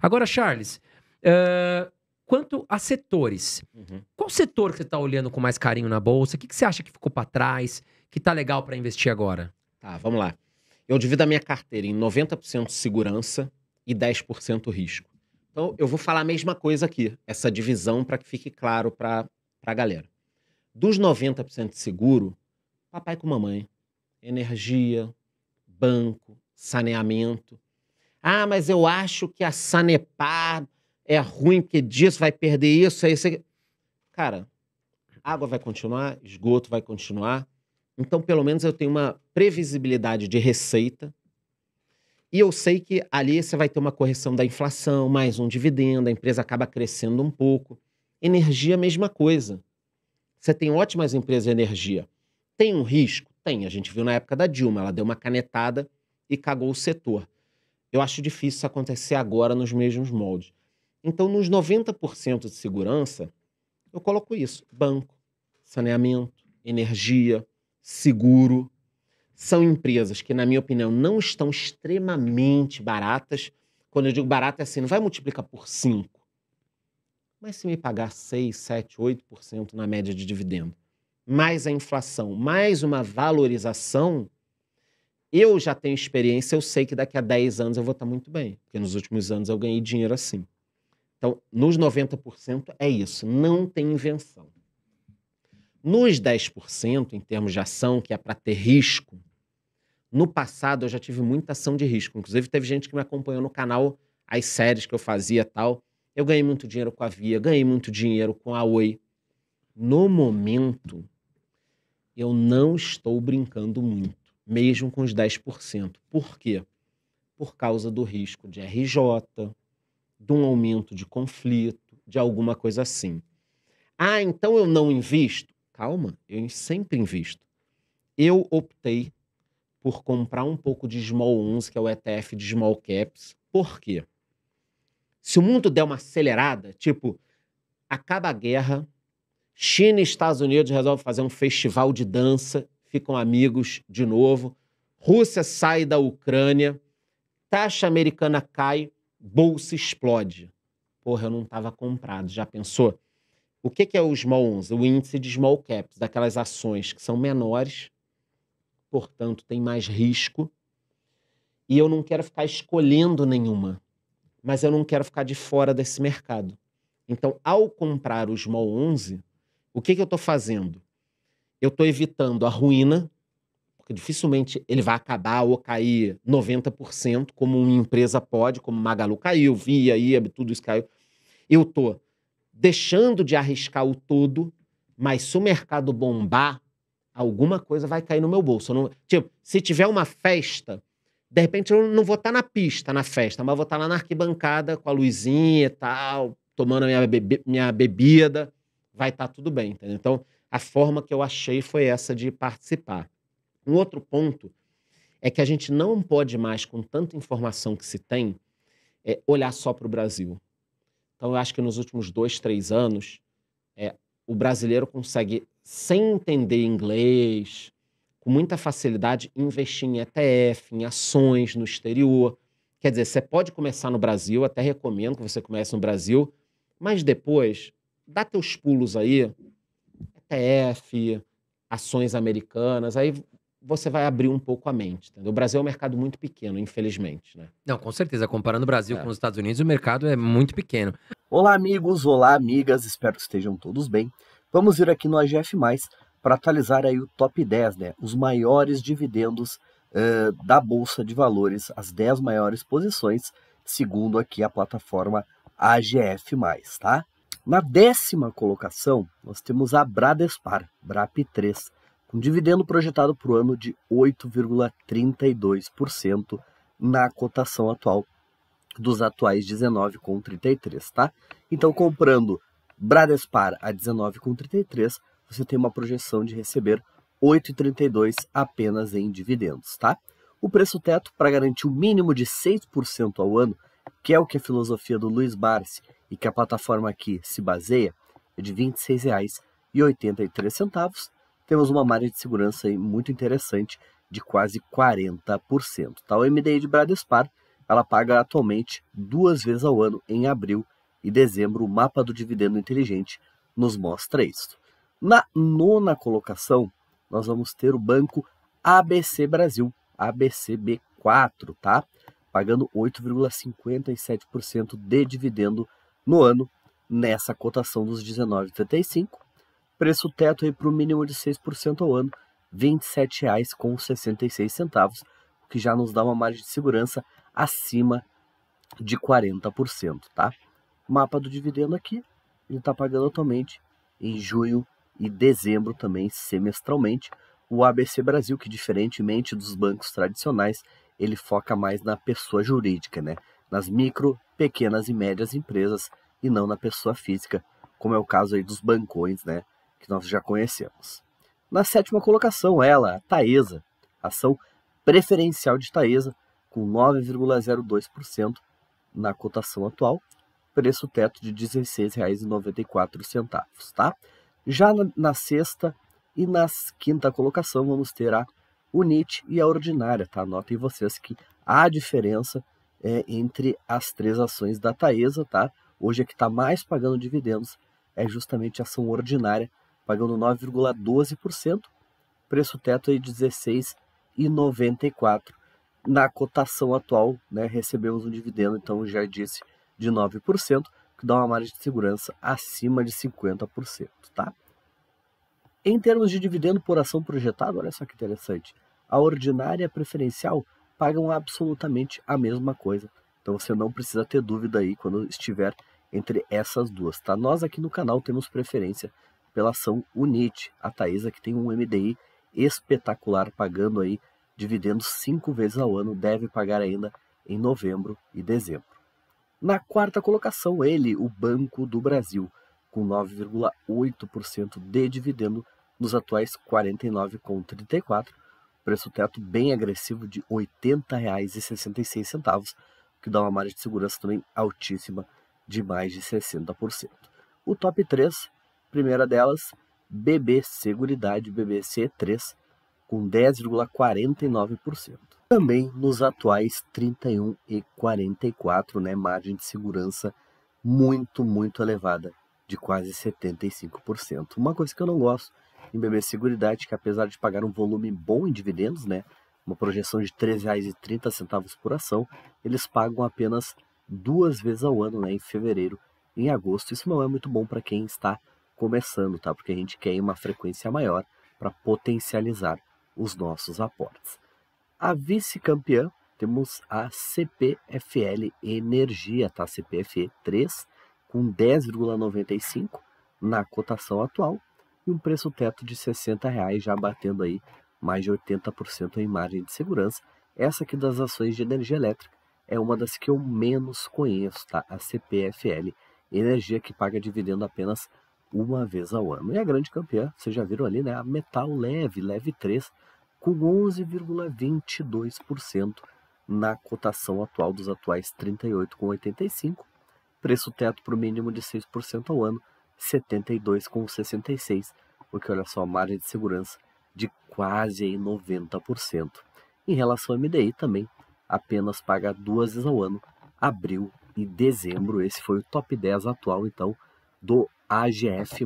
Agora, Charles, uh, quanto a setores, uhum. qual setor que você está olhando com mais carinho na bolsa? O que, que você acha que ficou para trás, que tá legal para investir agora? Tá, vamos lá. Eu divido a minha carteira em 90% segurança e 10% risco. Então, eu vou falar a mesma coisa aqui, essa divisão para que fique claro para a galera. Dos 90% de seguro, papai com mamãe, energia, banco, saneamento, ah, mas eu acho que a Sanepar é ruim porque disso vai perder isso, aí você... Cara, água vai continuar, esgoto vai continuar. Então, pelo menos eu tenho uma previsibilidade de receita. E eu sei que ali você vai ter uma correção da inflação, mais um dividendo, a empresa acaba crescendo um pouco. Energia, mesma coisa. Você tem ótimas empresas de energia. Tem um risco? Tem. A gente viu na época da Dilma, ela deu uma canetada e cagou o setor. Eu acho difícil isso acontecer agora nos mesmos moldes. Então, nos 90% de segurança, eu coloco isso: banco, saneamento, energia, seguro. São empresas que, na minha opinião, não estão extremamente baratas. Quando eu digo barato, é assim: não vai multiplicar por 5. Mas se me pagar 6, 7, 8% na média de dividendo, mais a inflação, mais uma valorização, eu já tenho experiência, eu sei que daqui a 10 anos eu vou estar muito bem, porque nos últimos anos eu ganhei dinheiro assim. Então, nos 90% é isso, não tem invenção. Nos 10%, em termos de ação, que é para ter risco, no passado eu já tive muita ação de risco. Inclusive, teve gente que me acompanhou no canal, as séries que eu fazia tal. Eu ganhei muito dinheiro com a Via, ganhei muito dinheiro com a Oi. No momento, eu não estou brincando muito mesmo com os 10%. Por quê? Por causa do risco de RJ, de um aumento de conflito, de alguma coisa assim. Ah, então eu não invisto? Calma, eu sempre invisto. Eu optei por comprar um pouco de Small 11, que é o ETF de Small Caps. Por quê? Se o mundo der uma acelerada, tipo, acaba a guerra, China e Estados Unidos resolvem fazer um festival de dança ficam amigos de novo. Rússia sai da Ucrânia, taxa americana cai, bolsa explode. Porra, eu não estava comprado, já pensou? O que, que é o Small 11? O índice de small caps, daquelas ações que são menores, portanto, tem mais risco. E eu não quero ficar escolhendo nenhuma, mas eu não quero ficar de fora desse mercado. Então, ao comprar o Small 11, o que, que eu estou fazendo? eu estou evitando a ruína, porque dificilmente ele vai acabar ou cair 90%, como uma empresa pode, como Magalu caiu, Via, IAB, tudo isso caiu. Eu estou deixando de arriscar o todo, mas se o mercado bombar, alguma coisa vai cair no meu bolso. Não... Tipo, se tiver uma festa, de repente eu não vou estar tá na pista na festa, mas vou estar tá lá na arquibancada com a luzinha e tal, tomando a minha, bebida, vai estar tá tudo bem, entendeu? Então, a forma que eu achei foi essa de participar. Um outro ponto é que a gente não pode mais, com tanta informação que se tem, é, olhar só para o Brasil. Então, eu acho que nos últimos dois, três anos, é, o brasileiro consegue, sem entender inglês, com muita facilidade, investir em ETF, em ações no exterior. Quer dizer, você pode começar no Brasil, até recomendo que você comece no Brasil, mas depois, dá teus pulos aí, ETF, ações americanas, aí você vai abrir um pouco a mente. Entendeu? O Brasil é um mercado muito pequeno, infelizmente. Né? Não, com certeza. Comparando o Brasil é. com os Estados Unidos, o mercado é muito pequeno. Olá, amigos. Olá, amigas. Espero que estejam todos bem. Vamos vir aqui no AGF+, para atualizar aí o top 10, né? Os maiores dividendos uh, da Bolsa de Valores, as 10 maiores posições, segundo aqui a plataforma AGF+, tá? Na décima colocação, nós temos a Bradespar, BRAP3, com dividendo projetado para o ano de 8,32% na cotação atual dos atuais 19,33, tá? Então, comprando Bradespar a 19,33, você tem uma projeção de receber 8,32 apenas em dividendos, tá? O preço teto para garantir o mínimo de 6% ao ano, que é o que a filosofia do Luiz Barsi e que a plataforma aqui se baseia é de R$ 26,83. Temos uma margem de segurança aí muito interessante de quase 40%. Tá? O MDI de Bradespar ela paga atualmente duas vezes ao ano, em abril e dezembro. O mapa do dividendo inteligente nos mostra isso. Na nona colocação, nós vamos ter o banco ABC Brasil, ABCB4, tá? Pagando 8,57% de dividendo no ano, nessa cotação dos 19,35, preço teto aí para o mínimo de 6% ao ano, R$ 27,66, o que já nos dá uma margem de segurança acima de 40%, tá? Mapa do dividendo aqui, ele está pagando atualmente em junho e dezembro também semestralmente. O ABC Brasil, que diferentemente dos bancos tradicionais, ele foca mais na pessoa jurídica, né? nas micro, pequenas e médias empresas e não na pessoa física, como é o caso aí dos bancões, né, que nós já conhecemos. Na sétima colocação, ela, a Taesa, ação preferencial de Taesa, com 9,02% na cotação atual, preço teto de R$ 16,94, tá? Já na, na sexta e na quinta colocação vamos ter a Unite e a Ordinária, tá? Notem vocês que há diferença é, entre as três ações da Taesa, tá? Hoje a que está mais pagando dividendos é justamente a ação ordinária, pagando 9,12%, preço teto aí de 16,94. Na cotação atual, né, recebemos um dividendo, então já disse, de 9%, que dá uma margem de segurança acima de 50%, tá? Em termos de dividendo por ação projetado, olha só que interessante. A ordinária preferencial pagam absolutamente a mesma coisa. Então você não precisa ter dúvida aí quando estiver entre essas duas, tá? Nós aqui no canal temos preferência pela ação Unit, a Taesa que tem um MDI espetacular pagando aí dividendos cinco vezes ao ano, deve pagar ainda em novembro e dezembro. Na quarta colocação, ele, o Banco do Brasil, com 9,8% de dividendo nos atuais 49,34 preço teto bem agressivo de R$ 80,66, que dá uma margem de segurança também altíssima de mais de 60%. O top 3, primeira delas, BB Seguridade BBC3 com 10,49%. Também nos atuais 31 e 44, né, margem de segurança muito, muito elevada de quase 75%. Uma coisa que eu não gosto em BB Seguridade, que apesar de pagar um volume bom em dividendos, né, uma projeção de R$ 3,30 por ação, eles pagam apenas duas vezes ao ano, né, em fevereiro e em agosto. Isso não é muito bom para quem está começando, tá? Porque a gente quer uma frequência maior para potencializar os nossos aportes. A vice-campeã temos a CPFL Energia, tá? CPFE 3 com 10,95 na cotação atual e um preço teto de 60 reais já batendo aí mais de 80% em margem de segurança. Essa aqui das ações de energia elétrica é uma das que eu menos conheço, tá? A CPFL, energia que paga dividendo apenas uma vez ao ano. E a grande campeã, vocês já viram ali, né? A Metal Leve, Leve 3, com 11,22% na cotação atual dos atuais 38,85, preço teto para o mínimo de 6% ao ano 72,66, o que olha só, uma margem de segurança de quase 90%. Em relação ao MDI também, apenas paga duas vezes ao ano, abril e dezembro. Esse foi o top 10 atual então do AGF+.